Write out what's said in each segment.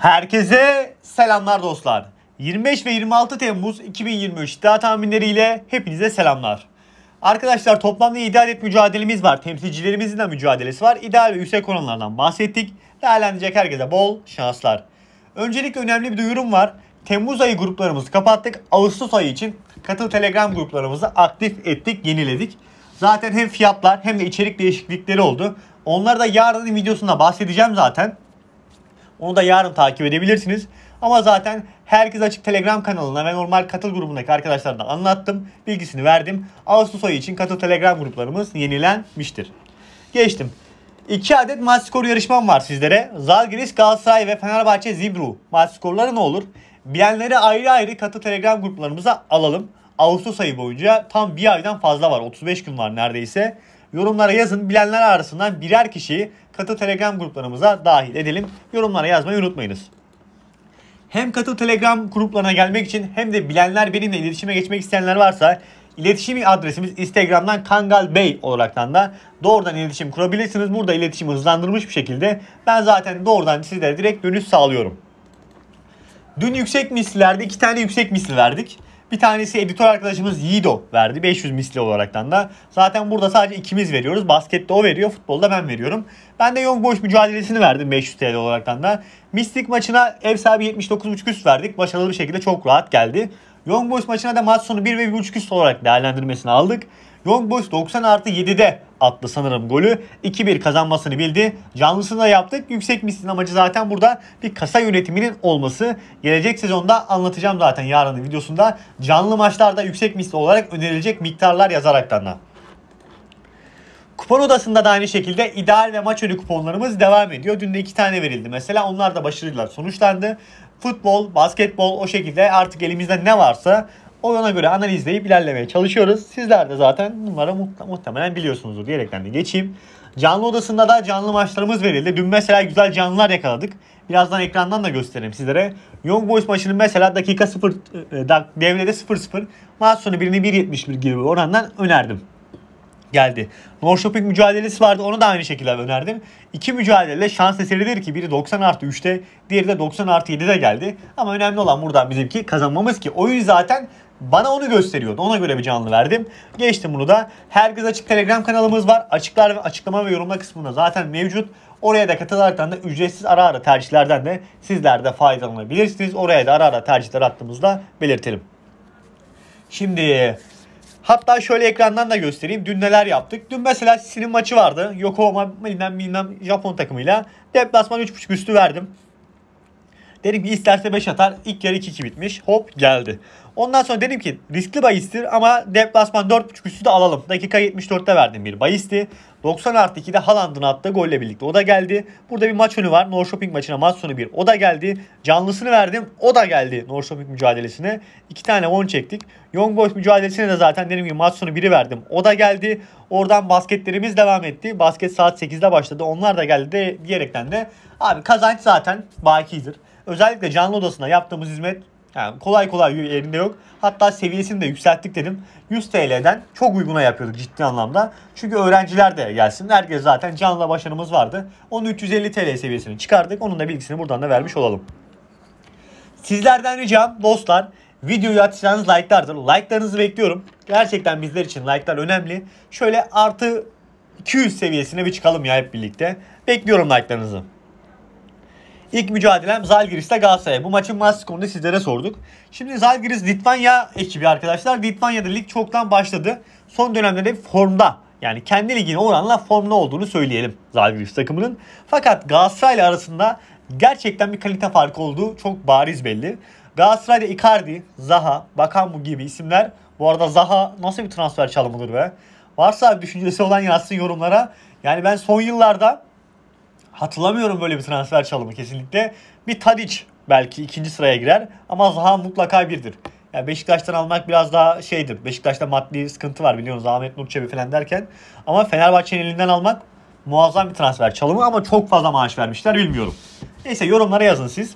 Herkese selamlar dostlar. 25 ve 26 Temmuz 2023 iddia tahminleriyle hepinize selamlar. Arkadaşlar toplamda ideal et mücadelemiz var. Temsilcilerimizin de mücadelesi var. İdeal ve yüksek oranlardan bahsettik. Değerlendirecek herkese bol şanslar. Öncelikle önemli bir duyurum var. Temmuz ayı gruplarımızı kapattık. Ağustos ayı için katıl telegram gruplarımızı aktif ettik, yeniledik. Zaten hem fiyatlar hem de içerik değişiklikleri oldu. Onları da yarın videosunda bahsedeceğim zaten. Onu da yarın takip edebilirsiniz. Ama zaten herkes açık Telegram kanalına ve normal katıl grubundaki arkadaşlardan anlattım. Bilgisini verdim. Ağustos ayı için katıl Telegram gruplarımız yenilenmiştir. Geçtim. İki adet maç skoru yarışmam var sizlere. Zalgiris, Galatasaray ve Fenerbahçe Zibru. Maç skorları ne olur? Bilenleri ayrı ayrı katı Telegram gruplarımıza alalım. Ağustos ayı boyunca tam bir aydan fazla var. 35 gün var neredeyse. Yorumlara yazın. Bilenler arasından birer kişiyi Katı Telegram gruplarımıza dahil edelim. Yorumlara yazmayı unutmayınız. Hem Katı Telegram gruplarına gelmek için hem de bilenler benimle iletişime geçmek isteyenler varsa iletişim adresimiz Instagram'dan Kangal Bey olaraktan da doğrudan iletişim kurabilirsiniz. Burada iletişimi hızlandırmış bir şekilde ben zaten doğrudan sizlere direkt dönüş sağlıyorum. Dün yüksek mislilerde iki tane yüksek misli verdik. Bir tanesi editör arkadaşımız Yido verdi. 500 misli olaraktan da. Zaten burada sadece ikimiz veriyoruz. Baskette o veriyor. Futbolda ben veriyorum. Ben de Young Boys mücadelesini verdim 500 TL olaraktan da. Mistik maçına ev sahibi 79.5 üst verdik. Başarılı bir şekilde çok rahat geldi. Young Boys maçına da maç sonu 1 ve 1.5 üst olarak değerlendirmesini aldık. Young Boys 90 artı 7'de attı sanırım golü. 2-1 kazanmasını bildi. Canlısını da yaptık. Yüksek misin amacı zaten burada bir kasa yönetiminin olması. Gelecek sezonda anlatacağım zaten yarın videosunda. Canlı maçlarda yüksek misli olarak önerilecek miktarlar yazaraktan da. Kupon odasında da aynı şekilde ideal ve maç önü kuponlarımız devam ediyor. Dün de iki tane verildi mesela. Onlar da başarıyla sonuçlandı. Futbol, basketbol o şekilde artık elimizde ne varsa ona göre analizleyip ilerlemeye çalışıyoruz. Sizler de zaten numara muhtemelen biliyorsunuzdur diyerekten de geçeyim. Canlı odasında da canlı maçlarımız verildi. Dün mesela güzel canlılar yakaladık. Birazdan ekrandan da göstereyim sizlere. Young Boys maçının mesela dakika 0 e, e, devrede 0-0 maç sonu birini 1.71 gibi orandan önerdim geldi. No Shopping mücadelesi vardı. Onu da aynı şekilde önerdim. İki mücadele şans eseridir ki biri 90 artı 3'te diğeri de 90 artı 7'de geldi. Ama önemli olan buradan bizimki kazanmamız ki oyun zaten bana onu gösteriyordu. Ona göre bir canlı verdim. Geçtim bunu da. Herkes Açık Telegram kanalımız var. Açıklar ve açıklama ve yorumlar kısmında zaten mevcut. Oraya da katılaraktan da ücretsiz ara ara tercihlerden de sizler de faydalanabilirsiniz. Oraya da ara ara tercihler attığımızda belirtelim. Şimdi hatta şöyle ekrandan da göstereyim. Dün neler yaptık? Dün mesela Sin'in maçı vardı. Yokohama bilmem bilmem Japon takımıyla. Deplasman 3.5 üstü verdim. Dedim ki isterse 5 atar. İlk yarı 2-2 bitmiş. Hop geldi. Ondan sonra dedim ki riskli bahistir ama deplasman 4.5 üstü de alalım. Dakika 74'te verdim bir bahisti. 90 artı 2'de Haaland'ın attığı golle birlikte o da geldi. Burada bir maç önü var. No Shopping maçına maç sonu bir o da geldi. Canlısını verdim o da geldi No Shopping mücadelesine. iki tane 10 çektik. Young Boys mücadelesine de zaten dedim ki maç sonu 1'i verdim. O da geldi. Oradan basketlerimiz devam etti. Basket saat 8'de başladı. Onlar da geldi de diyerekten de abi kazanç zaten bakidir. Özellikle canlı odasına yaptığımız hizmet yani kolay kolay yerinde yok. Hatta seviyesini de yükselttik dedim. 100 TL'den çok uyguna yapıyorduk ciddi anlamda. Çünkü öğrenciler de gelsin. Herkes zaten canlı başarımız vardı. Onu 350 TL seviyesini çıkardık. Onun da bilgisini buradan da vermiş olalım. Sizlerden ricam dostlar videoyu atacağınız like'lardır. Like'larınızı bekliyorum. Gerçekten bizler için like'lar önemli. Şöyle artı 200 seviyesine bir çıkalım ya hep birlikte. Bekliyorum like'larınızı. İlk mücadelem Zalgiris'te Galatasaray. Bu maçın maç konuda sizlere sorduk. Şimdi Zalgiris Litvanya ekibi arkadaşlar. Litvanya'da lig çoktan başladı. Son dönemlerde formda yani kendi ligine oranla formda olduğunu söyleyelim Zalgiris takımının. Fakat Galatasaray ile arasında gerçekten bir kalite farkı olduğu çok bariz belli. Galatasaray'da Icardi, Zaha, Bakambu gibi isimler. Bu arada Zaha nasıl bir transfer çalımıdır be? Varsa düşüncesi olan yazsın yorumlara. Yani ben son yıllarda hatırlamıyorum böyle bir transfer çalımı kesinlikle. Bir Tadic belki ikinci sıraya girer ama Zaha mutlaka birdir. Yani Beşiktaş'tan almak biraz daha şeydir. Beşiktaş'ta maddi sıkıntı var biliyorsunuz Ahmet Nurçebi falan derken. Ama Fenerbahçe'nin elinden almak muazzam bir transfer çalımı ama çok fazla maaş vermişler bilmiyorum. Neyse yorumlara yazın siz.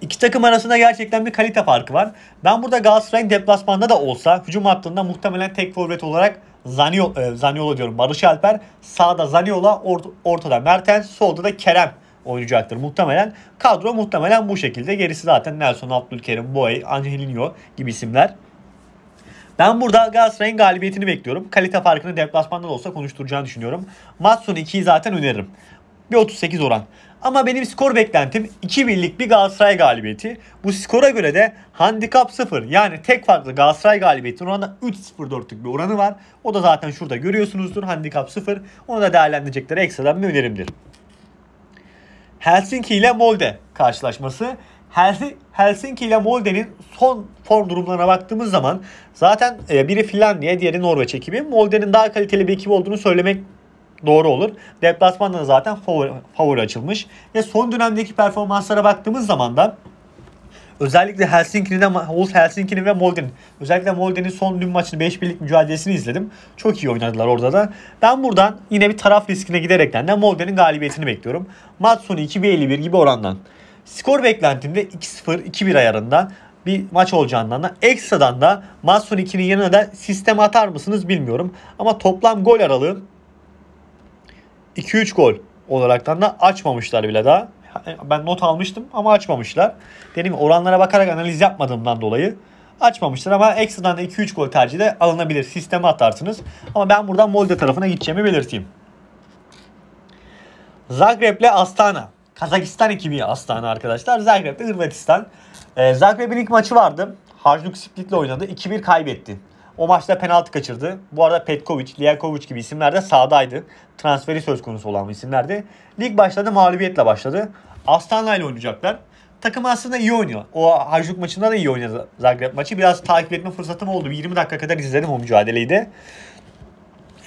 İki takım arasında gerçekten bir kalite farkı var. Ben burada Galatasaray'ın deplasmanda da olsa hücum hattında muhtemelen tek forvet olarak e, Zaniolo, e, diyorum Barış Alper. Sağda Zaniola, or, ortada Mertens, solda da Kerem oynayacaktır muhtemelen. Kadro muhtemelen bu şekilde. Gerisi zaten Nelson, Abdülkerim, Boey, Angelinho gibi isimler. Ben burada Galatasaray'ın galibiyetini bekliyorum. Kalite farkını deplasmanda da olsa konuşturacağını düşünüyorum. Maç sonu 2'yi zaten öneririm bir 38 oran. Ama benim skor beklentim 2 birlik bir Galatasaray galibiyeti. Bu skora göre de handikap 0 yani tek farklı Galatasaray galibiyeti oranında 3-0-4'lük bir oranı var. O da zaten şurada görüyorsunuzdur handikap 0. Onu da değerlendireceklere ekstradan bir önerimdir. Helsinki ile Molde karşılaşması. Helsinki ile Molde'nin son form durumlarına baktığımız zaman zaten e, biri Finlandiya, diğeri Norveç ekibi. Molde'nin daha kaliteli bir ekip olduğunu söylemek doğru olur. Deplasmanda da zaten favori, favori açılmış. Ve son dönemdeki performanslara baktığımız zaman da özellikle Helsinki'nin Wolves Helsinki'nin ve Molden, özellikle Molden'in son dün maçını 5 birlik mücadelesini izledim. Çok iyi oynadılar orada da. Ben buradan yine bir taraf riskine giderekten de Molden'in galibiyetini bekliyorum. Maç sonu 2-1-51 gibi orandan. Skor beklentimde 2-0-2-1 ayarında bir maç olacağından da ekstradan da maç sonu 2'nin yanına da sistem atar mısınız bilmiyorum. Ama toplam gol aralığı 2-3 gol olaraktan da açmamışlar bile daha. Ben not almıştım ama açmamışlar. Dediğim oranlara bakarak analiz yapmadığımdan dolayı açmamışlar. ama ekstradan da 2-3 gol tercih de alınabilir. Sisteme atarsınız. Ama ben buradan Molde tarafına gideceğimi belirteyim. ile Astana. Kazakistan ekibi Astana arkadaşlar. Zagreb'de Hırvatistan. Ee, Zagreb'in ilk maçı vardı. Harcluk Split'le oynadı. 2-1 kaybetti. O maçta penaltı kaçırdı. Bu arada Petkovic, Lijakovic gibi isimler de sahadaydı. Transferi söz konusu olan isimlerdi. Lig başladı mağlubiyetle başladı. Astana ile oynayacaklar. Takım aslında iyi oynuyor. O Hajduk maçında da iyi oynadı Zagreb maçı. Biraz takip etme fırsatım oldu. 20 dakika kadar izledim o mücadeleyi de.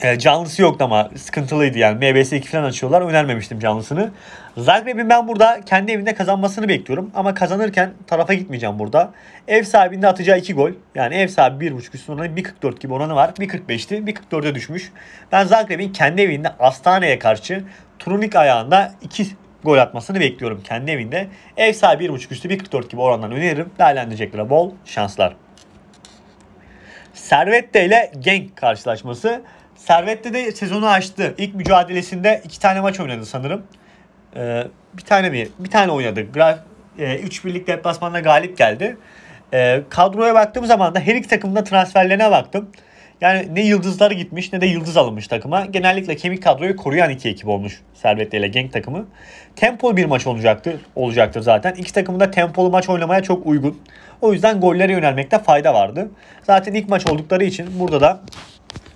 E, canlısı yoktu ama sıkıntılıydı yani. MBS 2 falan açıyorlar. Önermemiştim canlısını. Zagreb'in ben burada kendi evinde kazanmasını bekliyorum. Ama kazanırken tarafa gitmeyeceğim burada. Ev sahibinde atacağı 2 gol. Yani ev sahibi 1.5 üstün oranı 1.44 gibi oranı var. 1.45'ti. 1.44'e düşmüş. Ben Zagreb'in kendi evinde Astane'ye karşı turun ayağında 2 gol atmasını bekliyorum kendi evinde. Ev sahibi 1.5 üstü 1.44 gibi orandan öneririm. Değerlendirecekler bol şanslar. Servette ile Genk karşılaşması. Servette de sezonu açtı. İlk mücadelesinde iki tane maç oynadı sanırım. Ee, bir tane mi? Bir tane oynadı. Gra e, üç birlik deplasmanda galip geldi. E, kadroya baktığım zaman da her iki takımda transferlerine baktım. Yani ne yıldızlar gitmiş ne de yıldız alınmış takıma. Genellikle kemik kadroyu koruyan iki ekip olmuş Servetli ile Genk takımı. Tempolu bir maç olacaktır, olacaktır zaten. İki takım da tempolu maç oynamaya çok uygun. O yüzden gollere yönelmekte fayda vardı. Zaten ilk maç oldukları için burada da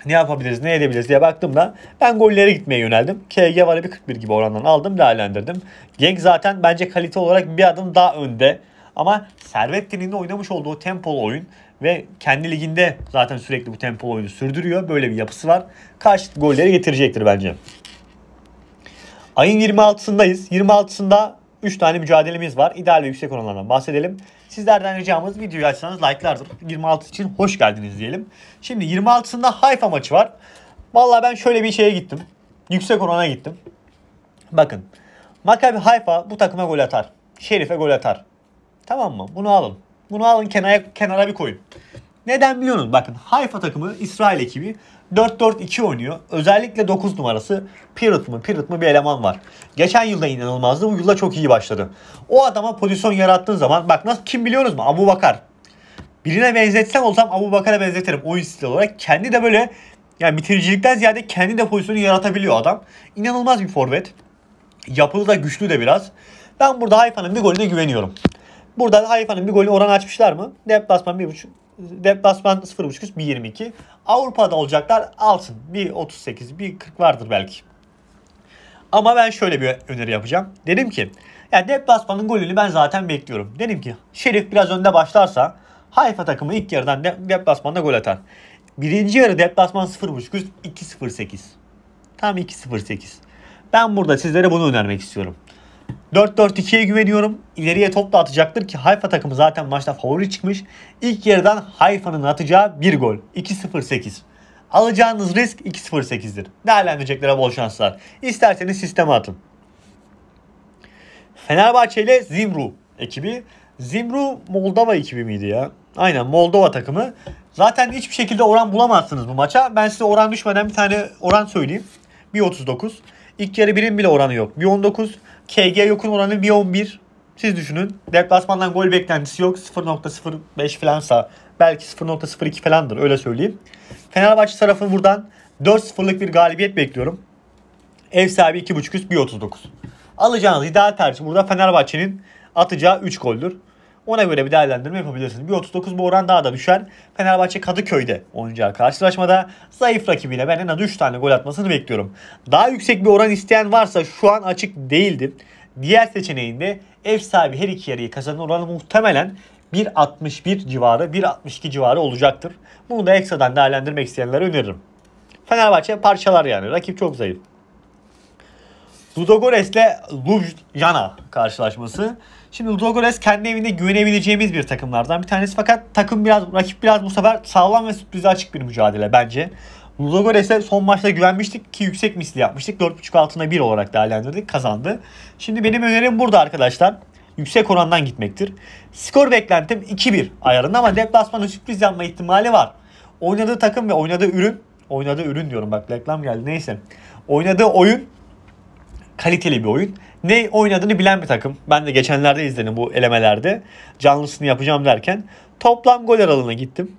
ne yapabiliriz, ne edebiliriz diye baktığımda ben gollere gitmeye yöneldim. KG var 41 gibi orandan aldım, değerlendirdim. Genk zaten bence kalite olarak bir adım daha önde. Ama Servetli'nin de oynamış olduğu tempolu oyun ve kendi liginde zaten sürekli bu tempo oyunu sürdürüyor. Böyle bir yapısı var. Karşı golleri getirecektir bence. Ayın 26'sındayız. 26'sında 3 tane mücadelemiz var. İdeal ve yüksek oranlardan bahsedelim. Sizlerden ricamız videoyu açsanız like'lardır. 26 için hoş geldiniz diyelim. Şimdi 26'sında Hayfa maçı var. Valla ben şöyle bir şeye gittim. Yüksek orana gittim. Bakın. Makabi Hayfa bu takıma gol atar. Şerif'e gol atar. Tamam mı? Bunu alın. Bunu alın kenara, kenara bir koyun. Neden biliyorsunuz? Bakın Hayfa takımı İsrail ekibi 4-4-2 oynuyor. Özellikle 9 numarası Pirat mı Pirat mı bir eleman var. Geçen yılda inanılmazdı. Bu yılda çok iyi başladı. O adama pozisyon yarattığın zaman bak nasıl kim biliyoruz mu? Abu Bakar. Birine benzetsem olsam Abu Bakar'a benzetirim oyun stili olarak. Kendi de böyle yani bitiricilikten ziyade kendi de pozisyonu yaratabiliyor adam. İnanılmaz bir forvet. Yapılı da güçlü de biraz. Ben burada Hayfa'nın bir golüne güveniyorum. Burada Hayfa'nın bir golü oran açmışlar mı? Deplasman 1.5 Deplasman 0.5 1.22. Avrupa'da olacaklar alsın. 1.38, 1.40 vardır belki. Ama ben şöyle bir öneri yapacağım. Dedim ki yani deplasmanın golünü ben zaten bekliyorum. Dedim ki Şerif biraz önde başlarsa Hayfa takımı ilk yarıdan de, deplasmanda gol atar. Birinci yarı deplasman 0.5 2.08. Tam 2.08. Ben burada sizlere bunu önermek istiyorum. 4-4-2'ye güveniyorum. İleriye top da atacaktır ki Hayfa takımı zaten maçta favori çıkmış. İlk yarıdan Hayfa'nın atacağı bir gol. 2-0-8. Alacağınız risk 2-0-8'dir. Değerlendireceklere bol şanslar. İsterseniz sisteme atın. Fenerbahçe ile Zimru ekibi. Zimru Moldova ekibi miydi ya? Aynen Moldova takımı. Zaten hiçbir şekilde oran bulamazsınız bu maça. Ben size oran düşmeden bir tane oran söyleyeyim. 1.39. İlk yarı birim bile oranı yok. 1.19. KG yokun oranı bir 1.11. Siz düşünün. Deplasmandan gol beklentisi yok. 0.05 falansa belki 0.02 falandır öyle söyleyeyim. Fenerbahçe tarafı buradan 4-0'lık bir galibiyet bekliyorum. Ev sahibi 2.5 üst 1.39. Alacağınız ideal tercih burada Fenerbahçe'nin atacağı 3 goldür. Ona göre bir değerlendirme yapabilirsiniz. 1.39 bu oran daha da düşer. Fenerbahçe Kadıköy'de oynayacağı karşılaşmada zayıf rakibiyle ben en az 3 tane gol atmasını bekliyorum. Daha yüksek bir oran isteyen varsa şu an açık değildi. Diğer seçeneğinde ev sahibi her iki yarıyı kazanan oranı muhtemelen 1.61 civarı, 1.62 civarı olacaktır. Bunu da ekstradan değerlendirmek isteyenlere öneririm. Fenerbahçe parçalar yani. Rakip çok zayıf. Ludogores'le Ljubljana karşılaşması. Şimdi Ludogorets kendi evinde güvenebileceğimiz bir takımlardan bir tanesi fakat takım biraz rakip biraz bu sefer sağlam ve sürprize açık bir mücadele bence. Ludogorets'e son maçta güvenmiştik ki yüksek misli yapmıştık. 4.5 altına 1 olarak değerlendirdik kazandı. Şimdi benim önerim burada arkadaşlar. Yüksek orandan gitmektir. Skor beklentim 2-1 ayarında ama deplasmanda sürpriz yapma ihtimali var. Oynadığı takım ve oynadığı ürün oynadığı ürün diyorum bak reklam geldi neyse. Oynadığı oyun kaliteli bir oyun. Ne oynadığını bilen bir takım. Ben de geçenlerde izledim bu elemelerde. Canlısını yapacağım derken toplam gol aralığına gittim.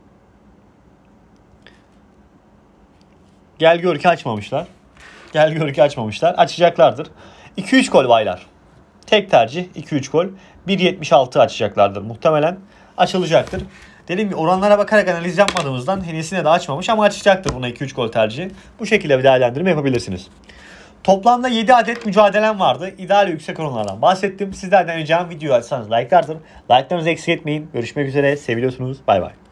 Gel gör ki açmamışlar. Gel gör ki açmamışlar. Açacaklardır. 2-3 gol baylar. Tek tercih 2-3 gol. 1.76 açacaklardır muhtemelen. Açılacaktır. Dediğim gibi oranlara bakarak analiz yapmadığımızdan Hennessy'ne de açmamış ama açacaktır buna 2-3 gol tercihi. Bu şekilde bir değerlendirme yapabilirsiniz. Toplamda 7 adet mücadelem vardı. İdeal yüksek oranlardan bahsettim. Sizlerden ricam videoyu açsanız like atın. Like'larınızı eksik etmeyin. Görüşmek üzere. Seviyorsunuz. Bay bay.